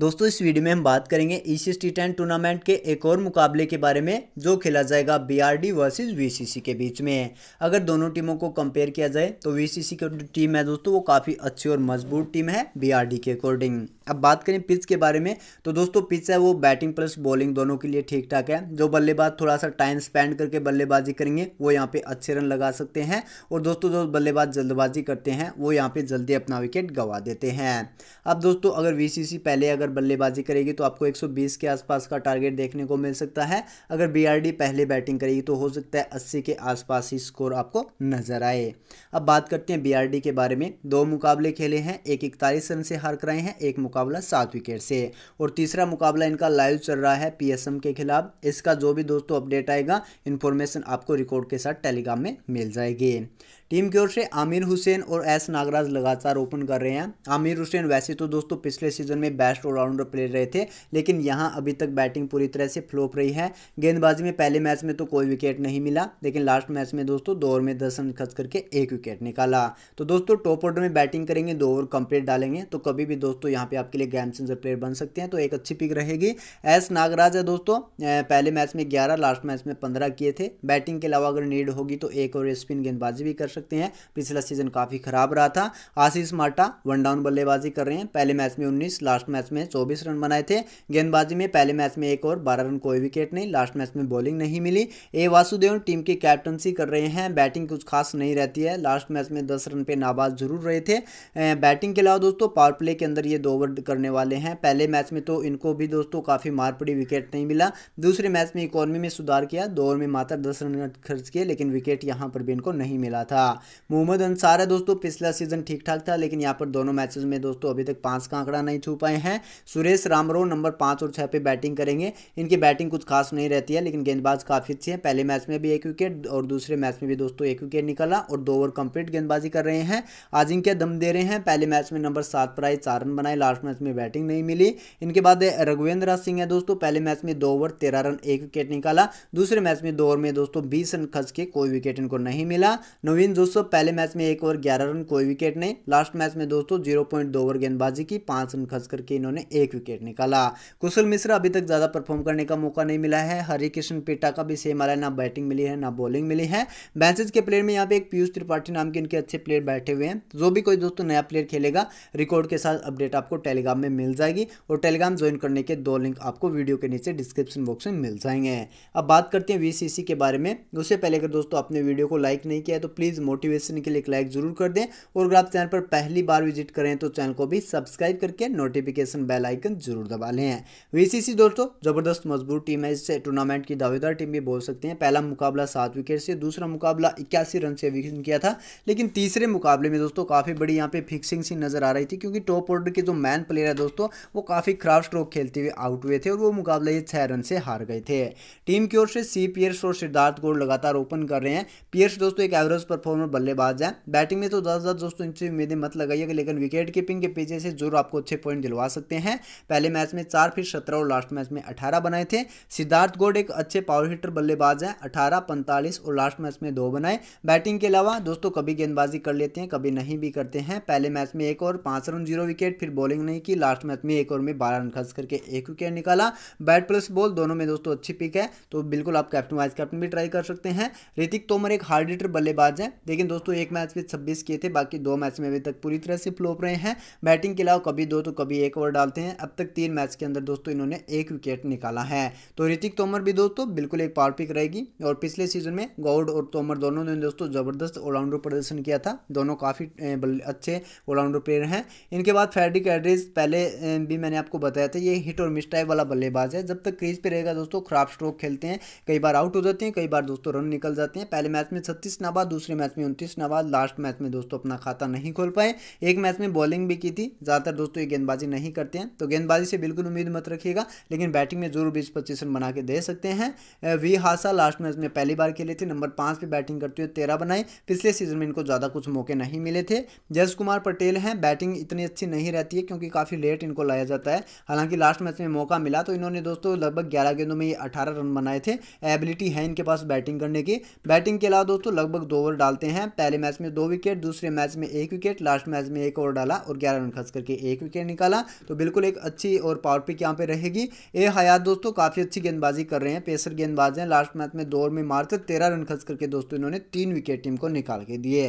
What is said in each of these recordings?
दोस्तों इस वीडियो में हम बात करेंगे E C T ten tournament के एक और मुकाबले के बारे में जो खेला जाएगा B R D versus V C C के बीच में अगर दोनों टीमों को कंपेयर किया जाए तो वी सी सी की टीम है दोस्तों वो काफ़ी अच्छी और मजबूत टीम है बी आर डी के अकॉर्डिंग अब बात करें पिच के बारे में तो दोस्तों पिच है वो बैटिंग प्लस बॉलिंग दोनों के लिए ठीक ठाक है जो बल्लेबाज थोड़ा सा टाइम स्पेंड करके बल्लेबाजी करेंगे वो यहाँ पे अच्छे रन लगा सकते हैं और दोस्तों जो बल्लेबाज जल्दबाजी करते हैं वो यहाँ पे जल्दी अपना विकेट गंवा देते हैं अब दोस्तों अगर वी पहले अगर बल्लेबाजी करेगी तो आपको एक के आसपास का टारगेट देखने को मिल सकता है अगर बी पहले बैटिंग करेगी तो हो सकता है अस्सी के आसपास ही स्कोर आपको नजर आए अब बात करते हैं बी के बारे में दो मुकाबले खेले हैं एक इकतालीस रन से हार कराए हैं एक मुकाबले मुकाबला सात विकेट से और तीसरा मुकाबला इनका लाइव चल रहा है पीएसएम के खिलाफ इसका जो भी दोस्तों अपडेट आएगा इन्फॉर्मेशन आपको रिकॉर्ड के साथ टेलीग्राम में मिल जाएगी टीम की ओर से आमिर हुसैन और एस नागराज लगातार ओपन कर रहे हैं आमिर हुसैन वैसे तो दोस्तों पिछले सीजन में बेस्ट ऑलराउंडर प्लेयर रहे थे लेकिन यहाँ अभी तक बैटिंग पूरी तरह से फ्लोप रही है गेंदबाजी में पहले मैच में तो कोई विकेट नहीं मिला लेकिन लास्ट मैच में दोस्तों दो ओवर में दस रन खर्च करके एक विकेट निकाला तो दोस्तों टॉप ऑर्डर में बैटिंग करेंगे दो ओवर कंप्लीट डालेंगे तो कभी भी दोस्तों यहाँ पे आप आपके लिए गेम चेंजर प्लेयर बन सकते हैं तो एक अच्छी पिक रहेगी एस नागराज है दोस्तों पहले मैच में ग्यारह लास्ट मैच में पंद्रह किए थे बैटिंग के अलावा अगर नीड होगी तो एक और स्पिन गेंदबाजी भी कर सकते हैं पिछला सीजन काफ़ी खराब रहा था आशीष माटा वन डाउन बल्लेबाजी कर रहे हैं पहले मैच में उन्नीस लास्ट मैच में चौबीस रन बनाए थे गेंदबाजी में पहले मैच में एक और बारह रन कोई विकेट नहीं लास्ट मैच में बॉलिंग नहीं मिली ए वासुदेव टीम की कैप्टनसी कर रहे हैं बैटिंग कुछ खास नहीं रहती है लास्ट मैच में दस रन पे नाबाद जरूर रहे थे बैटिंग के अलावा दोस्तों पावर प्ले के अंदर ये दो ओवर करने वाले हैं पहले मैच में तो इनको भी दोस्तों काफ़ी मार पड़ी विकेट नहीं मिला दूसरे मैच में इकॉनमी में सुधार किया दो ओवर में मात्र दस रन खर्च किए लेकिन विकेट यहाँ पर भी इनको नहीं मिला था मोहम्मद अंसार है दोस्तों पिछला सीजन ठीक ठाक था लेकिन यहाँ पर दोनों मैचेज में दोस्तों अभी तक पाँच का आंकड़ा नहीं छू पाए हैं सुरेश रामरो नंबर पाँच और छः पे बैटिंग करेंगे इनकी बैटिंग कुछ खास नहीं रहती है लेकिन गेंदबाज काफ़ी अच्छी है पहले मैच में भी एक विकेट और दूसरे मैच में भी दोस्तों एक विकेट निकला और दो ओवर कंप्लीट गेंदबाजी कर रहे हैं आजिंक्य दम दे रहे हैं पहले मैच में नंबर सात पर आए चार रन बनाए लास्ट मैच में बैटिंग नहीं मिली इनके बाद रघुवेंद्र सिंह है दोस्तों पहले मैच में दो ओवर तेरह रन एक विकेट निकाला दूसरे मैच में दो ओवर में दोस्तों बीस रन खर्च के कोई विकेट इनको नहीं मिला नवीन जोसफ पहले मैच में एक ओवर ग्यारह रन कोई विकेट नहीं लास्ट मैच में दोस्तों जीरो पॉइंट दो ओवर गेंदबाजी की पांच रन खर्च करके इन्होंने एक विकेट निकाला कुशल मिश्रा अभी तक ज़्यादा परफॉर्म करने का मौका नहीं मिला है हरिकृष्ण पेटा का भी सेम आ रहा है ना बैटिंग मिली है ना बॉलिंग मिली है बेंचेज के प्लेयर में यहाँ पे एक पीयूष त्रिपाठी नाम के इनके अच्छे प्लेयर बैठे हुए हैं जो भी कोई दोस्तों नया प्लेयर खेलेगा रिकॉर्ड के साथ अपडेट आपको टेलीग्राम में मिल जाएगी और टेलीग्राम ज्वाइन करने के दो लिंक आपको वीडियो के नीचे डिस्क्रिप्शन बॉक्स में मिल जाएंगे अब बात करते हैं वीसीसी के बारे में उससे पहले अगर दोस्तों आपने वीडियो को लाइक नहीं किया तो प्लीज़ मोटिवेशन के लिए लाइक जरूर कर दें और अगर आप चैनल पर पहली बार विजिट करें तो चैनल को भी सब्सक्राइब करके नोटिफिकेशन बेल आइकन जरूर दबा लें वीसीसी दोस्तों जबरदस्त मजबूत टीम है इससे टूर्नामेंट की दावेदार टीम भी बोल सकते हैं पहला मुकाबला सात विकेट से दूसरा मुकाबला इक्यासी रन से विकेट किया था लेकिन तीसरे मुकाबले में दोस्तों काफ़ी बड़ी यहाँ पे फिक्सिंग सी नजर आ रही थी क्योंकि टॉप ऑर्डर के जो मैन कप्तान प्लेयर है दोस्तों वो काफ़ी खराब स्ट्रोक खेलते हुए आउट हुए थे और वो मुकाबला ये छः रन से हार गए थे टीम की ओर से सी पियर्स और सिद्धार्थ गोड़ लगातार ओपन कर रहे हैं पियर्स दोस्तों एक एवरेज परफॉर्मर बल्लेबाज है बैटिंग में तो दस दस दोस्तों इनसे उम्मीदें मत लगाइएगा लेकिन विकेट कीपिंग के पीछे से जरूर आपको अच्छे पॉइंट दिलवा सकते हैं पहले मैच में चार फिर सत्रह और लास्ट मैच में अठारह बनाए थे सिद्धार्थ गोड एक अच्छे पावर हिटर बल्लेबाज हैं अठारह पैंतालीस और लास्ट मैच में दो बनाए बैटिंग के अलावा दोस्तों कभी गेंदबाजी कर लेते हैं कभी नहीं भी करते हैं पहले मैच में एक और पांच रन जीरो विकेट फिर बॉलिंग नहीं की लास्ट मैच में एक ओवर में बारह रन खर्च करके एक विकेट निकाला बैट प्लस बॉल दोनों में दोस्तों अच्छी पिक है तो बिल्कुल आप कैप्टन वाइस कैप्टन भी ट्राई कर सकते हैं ऋतिक तोमर एक हार्ड हिटर बल्लेबाज है लेकिन दोस्तों एक मैच में छब्बीस किए थे बाकी दो मैच में अभी तक पूरी तरह से फ्लोप रहे हैं बैटिंग के अलावा कभी दो तो कभी एक ओवर डालते हैं अब तक तीन मैच के अंदर दोस्तों इन्होंने एक विकेट निकाला है तो ऋतिक तोमर भी दोस्तों बिल्कुल एक पार पिक रहेगी और पिछले सीजन में गौड और तोमर दोनों ने दोस्तों जबरदस्त ऑलराउंडर प्रदर्शन किया था दोनों काफ़ी अच्छे ऑलराउंडर प्लेयर हैं इनके बाद फेडरिक एड्रेस क्रेज़ पहले भी मैंने आपको बताया था ये हिट और मिस टाइप वाला बल्लेबाज है जब तक क्रीज पे रहेगा दोस्तों खराब स्ट्रोक खेलते हैं कई बार आउट हो जाते हैं कई बार दोस्तों रन निकल जाते हैं पहले मैच में छत्तीस नाबाद दूसरे मैच में उनतीस नाबाद लास्ट मैच में दोस्तों अपना खाता नहीं खोल पाए एक मैच में बॉलिंग भी की थी ज़्यादातर दोस्तों ये गेंदबाजी नहीं करते हैं तो गेंदबाजी से बिल्कुल उम्मीद मत रखिएगा लेकिन बैटिंग में जरूर बीस पच्चीस रन बना के दे सकते हैं वी हादसा लास्ट मैच में पहली बार खेले थे नंबर पाँच पर बैटिंग करते हुए तेरह बनाए पिछले सीजन में इनको ज़्यादा कुछ मौके नहीं मिले थे जस कुमार पटेल हैं बैटिंग इतनी अच्छी नहीं रहती है क्योंकि क्योंकि काफ़ी लेट इनको लाया जाता है हालांकि लास्ट मैच में मौका मिला तो इन्होंने दोस्तों लगभग ग्यारह गेंदों में ये अठारह रन बनाए थे एबिलिटी है इनके पास बैटिंग करने की बैटिंग के अलावा दोस्तों लगभग दो ओवर डालते हैं पहले मैच में दो विकेट दूसरे मैच में एक विकेट लास्ट मैच में एक ओवर डाला और ग्यारह रन खर्च करके एक विकेट निकाला तो बिल्कुल एक अच्छी और पावर पिक यहाँ पर रहेगी ए हयात दोस्तों काफ़ी अच्छी गेंदबाजी कर रहे हैं पेसर गेंदबाज हैं लास्ट मैच में दो ओवर में मारते तेरह रन खर्च करके दोस्तों इन्होंने तीन विकेट टीम को निकाल के दिए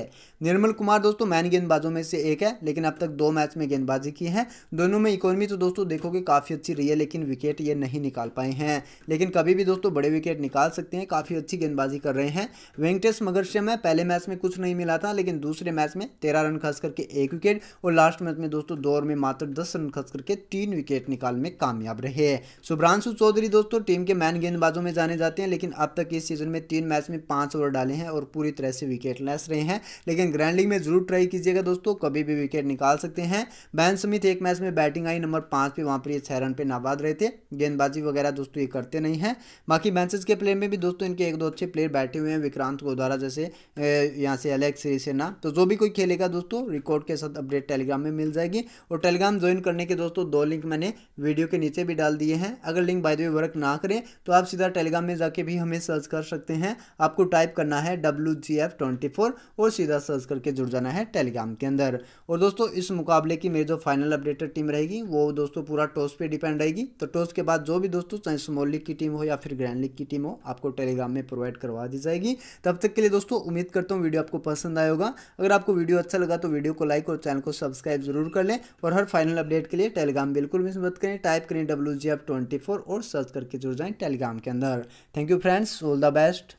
निर्मल कुमार दोस्तों मैन गेंदबाजों में से एक है लेकिन अब तक दो मैच में गेंदबाजी की है दोनों में इकोनॉमी तो दोस्तों देखोगे काफ़ी अच्छी रही है लेकिन विकेट ये नहीं निकाल पाए हैं लेकिन कभी भी दोस्तों बड़े विकेट निकाल सकते हैं काफ़ी अच्छी गेंदबाजी कर रहे हैं वेंकटेश मगरशम है पहले मैच में कुछ नहीं मिला था लेकिन दूसरे मैच में तेरह रन खस करके एक विकेट और लास्ट मैच में दोस्तों दो में मात्र दस रन खस करके तीन विकेट निकालने में कामयाब रहे सुब्रांशु चौधरी दोस्तों टीम के मैन गेंदबाजों में जाने जाते हैं लेकिन अब तक इस सीजन में तीन मैच में पाँच ओवर डाले हैं और पूरी तरह से विकेट लेस रहे हैं लेकिन ग्रैंड लीग में जरूर ट्राई कीजिएगा दोस्तों कभी भी विकेट निकाल सकते हैं बैन समित एक एक मैच में बैटिंग आई नंबर पाँच पे वहाँ पर ये छः रन पे नाबाद रहे थे गेंदबाजी वगैरह दोस्तों ये करते नहीं हैं बाकी मैचेज के प्लेयर में भी दोस्तों इनके एक दो अच्छे प्लेयर बैठे हुए हैं विक्रांत गोदारा जैसे यहाँ से एलेक्स सिरिसेना तो जो भी कोई खेलेगा दोस्तों रिकॉर्ड के साथ अपडेट टेलीग्राम में मिल जाएगी और टेलीग्राम ज्वाइन करने के दोस्तों दो लिंक मैंने वीडियो के नीचे भी डाल दिए हैं अगर link by the way work ना करें तो आप सीधा टेलीग्राम में जाके भी हमें सर्च कर सकते हैं आपको टाइप करना है W G F twenty four और सीधा सर्च करके जुड़ जाना है टेलीग्राम के अंदर और दोस्तों इस मुकाबले की मेरी जो फाइनल अपडेट अपडेटेड टीम रहेगी वो दोस्तों पूरा टॉस पे डिपेंड रहेगी तो टॉस के बाद जो भी दोस्तों चाहे स्मॉल लीग की टीम हो या फिर ग्रैंड लीग की टीम हो आपको टेलीग्राम में प्रोवाइड करवा दी जाएगी तब तक के लिए दोस्तों उम्मीद करता हूँ वीडियो आपको पसंद आए होगा अगर आपको वीडियो अच्छा लगा तो वीडियो को लाइक और चैनल को सब्सक्राइब जरूर कर लें और हर फाइनल अपडेट के लिए टेलीग्राम बिल्कुल मिस मत करें टाइप करें डब्ल्यू और सर्च करके जुड़ जाएँ टेलीग्राम के अंदर thank you friends all the best